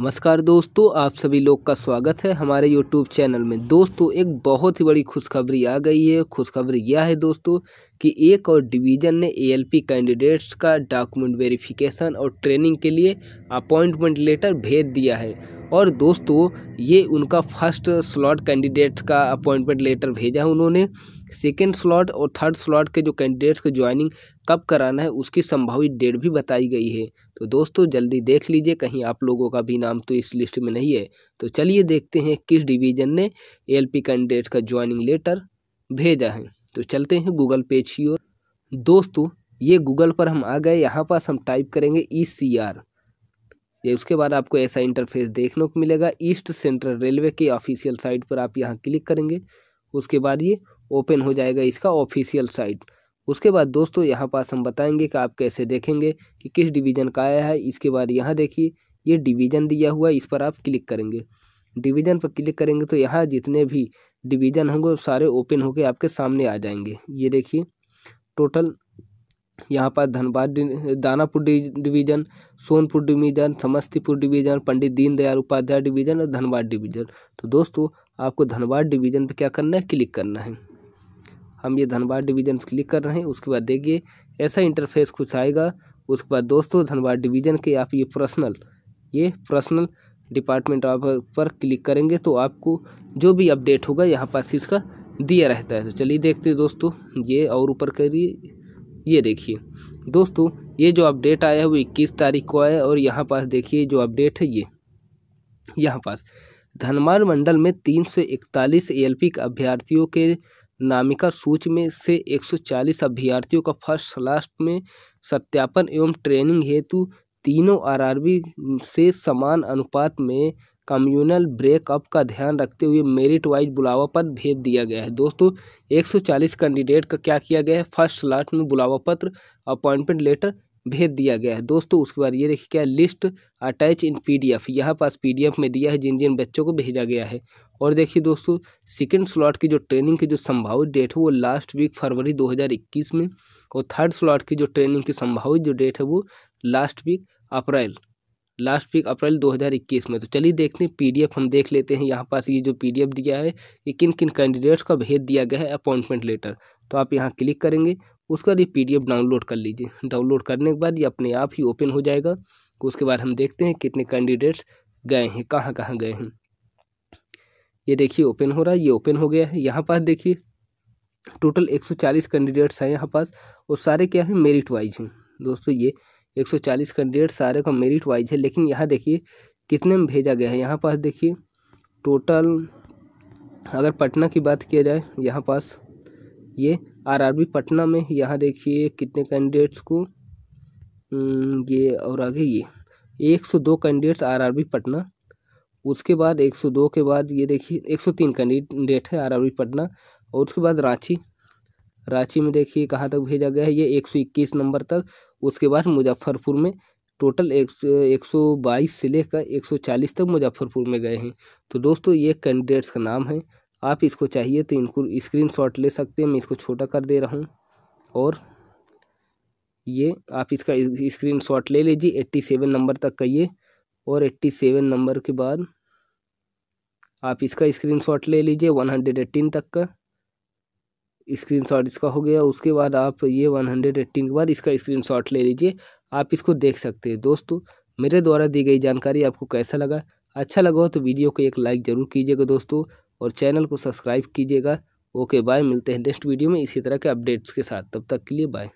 नमस्कार दोस्तों आप सभी लोग का स्वागत है हमारे यूट्यूब चैनल में दोस्तों एक बहुत ही बड़ी खुशखबरी आ गई है खुशखबरी यह है दोस्तों कि एक और डिवीज़न ने एएलपी कैंडिडेट्स का डॉक्यूमेंट वेरिफिकेशन और ट्रेनिंग के लिए अपॉइंटमेंट लेटर भेज दिया है और दोस्तों ये उनका फर्स्ट स्लॉट कैंडिडेट्स का अपॉइंटमेंट लेटर भेजा है उन्होंने सेकेंड स्लॉट और थर्ड स्लॉट के जो कैंडिडेट्स की ज्वाइनिंग कब कराना है उसकी संभावित डेट भी बताई गई है तो दोस्तों जल्दी देख लीजिए कहीं आप लोगों का भी नाम तो इस लिस्ट में नहीं है तो चलिए देखते हैं किस डिवीज़न ने एलपी कैंडिडेट का ज्वाइनिंग लेटर भेजा है तो चलते हैं गूगल पेज की ओर दोस्तों ये गूगल पर हम आ गए यहाँ पास हम टाइप करेंगे ई सी आर ये उसके बाद आपको ऐसा इंटरफेस देखने को मिलेगा ईस्ट सेंट्रल रेलवे के ऑफिशियल साइट पर आप यहाँ क्लिक करेंगे उसके बाद ये ओपन हो जाएगा इसका ऑफिशियल साइट उसके बाद दोस्तों यहाँ पास हम बताएंगे कि आप कैसे देखेंगे कि किस डिवीज़न का आया है इसके बाद यहाँ देखिए ये डिवीज़न दिया हुआ है इस पर आप क्लिक करेंगे डिवीज़न पर क्लिक करेंगे तो यहाँ जितने भी डिवीज़न होंगे सारे ओपन होकर आपके सामने आ जाएंगे ये देखिए टोटल यहाँ पर Dhanbad Danapur division Sonpur division Samastipur division Pandit Deendayal Upadhyay division और धनबाद डिवीज़न तो दोस्तों आपको धनबाद डिवीज़न पर क्या करना है क्लिक करना है हम ये धनबाद डिवीज़न क्लिक कर रहे हैं उसके बाद देखिए ऐसा इंटरफेस कुछ आएगा उसके बाद दोस्तों धनबाद डिवीज़न के आप ये पर्सनल ये पर्सनल डिपार्टमेंट आप पर क्लिक करेंगे तो आपको जो भी अपडेट होगा यहाँ पास इसका दिया रहता है तो चलिए देखते हैं दोस्तों ये और ऊपर करिए ये देखिए दोस्तों ये जो अपडेट आया है वो इक्कीस तारीख को आया है और यहाँ पास देखिए जो अपडेट है ये यहाँ पास धनमार मंडल में तीन सौ इकतालीस एएलपी अभ्यर्थियों के नामिका सूची में से 140 अभ्यर्थियों का फर्स्ट लास्ट में सत्यापन एवं ट्रेनिंग हेतु तीनों आरआरबी से समान अनुपात में कम्युनल ब्रेकअप का ध्यान रखते हुए मेरिट वाइज बुलावा पत्र भेज दिया गया है दोस्तों 140 कैंडिडेट का क्या किया गया है फर्स्ट स्लॉट में बुलावा पत्र अपॉइंटमेंट लेटर भेज दिया गया है दोस्तों उसके बाद ये देखिए क्या लिस्ट अटैच इन पीडीएफ डी यहाँ पास पीडीएफ में दिया है जिन जिन बच्चों को भेजा गया है और देखिए दोस्तों सेकेंड स्लॉट की जो ट्रेनिंग की जो संभावित डेट है वो लास्ट वीक फरवरी 2021 में और थर्ड स्लॉट की जो ट्रेनिंग की संभावित जो डेट है वो last week April last week April 2021 में तो चलिए देखते हैं पीडीएफ हम देख लेते हैं यहाँ पास ये जो पीडीएफ दिया है ये किन किन कैंडिडेट्स का भेज दिया गया है अपॉइंटमेंट लेटर तो आप यहाँ क्लिक करेंगे उसका बाद ये पी डाउनलोड कर लीजिए डाउनलोड करने के बाद ये अपने आप ही ओपन हो जाएगा उसके बाद हम देखते हैं कितने कैंडिडेट्स गए हैं कहाँ कहाँ गए हैं ये देखिए ओपन हो रहा है ये ओपन हो गया है यहाँ पास देखिए टोटल चालीस कैंडिडेट्स हैं यहाँ पास और सारे क्या हैं मेरिट वाइज हैं दोस्तों ये एक सौ चालीस कैंडिडेट सारे का मेरिट वाइज है लेकिन यहाँ देखिए कितने में भेजा गया है यहाँ पास देखिए टोटल अगर पटना की बात किया जाए यहाँ पास ये आरआरबी पटना में यहाँ देखिए कितने कैंडिडेट्स को ये और आगे ये एक सौ दो कैंडिडेट्स आरआरबी पटना उसके बाद एक सौ दो के बाद ये देखिए एक सौ तीन कैंडिडेट है आर पटना और उसके बाद रांची रांची में देखिए कहाँ तक भेजा गया है ये एक सौ इक्कीस नंबर तक उसके बाद मुजफ्फरपुर में टोटल एक एक सौ बाईस से लेकर एक सौ चालीस तक मुजफ्फरपुर में गए हैं तो दोस्तों ये कैंडिडेट्स का नाम है आप इसको चाहिए तो इनको स्क्रीन शॉट ले सकते हैं मैं इसको छोटा कर दे रहा हूँ और ये आप इसका स्क्रीन शॉट ले लीजिए एट्टी सेवन नंबर तक का ये और एट्टी सेवन नंबर के बाद आप इसका स्क्रीन शॉट ले लीजिए वन हंड्रेड एट्टीन तक का स्क्रीनशॉट इसका हो गया उसके बाद आप ये वन हंड्रेड एट्टीन के बाद इसका स्क्रीनशॉट ले लीजिए आप इसको देख सकते हैं दोस्तों मेरे द्वारा दी गई जानकारी आपको कैसा लगा अच्छा लगा हो तो वीडियो को एक लाइक ज़रूर कीजिएगा दोस्तों और चैनल को सब्सक्राइब कीजिएगा ओके बाय मिलते हैं नेक्स्ट वीडियो में इसी तरह के अपडेट्स के साथ तब तक के लिए बाय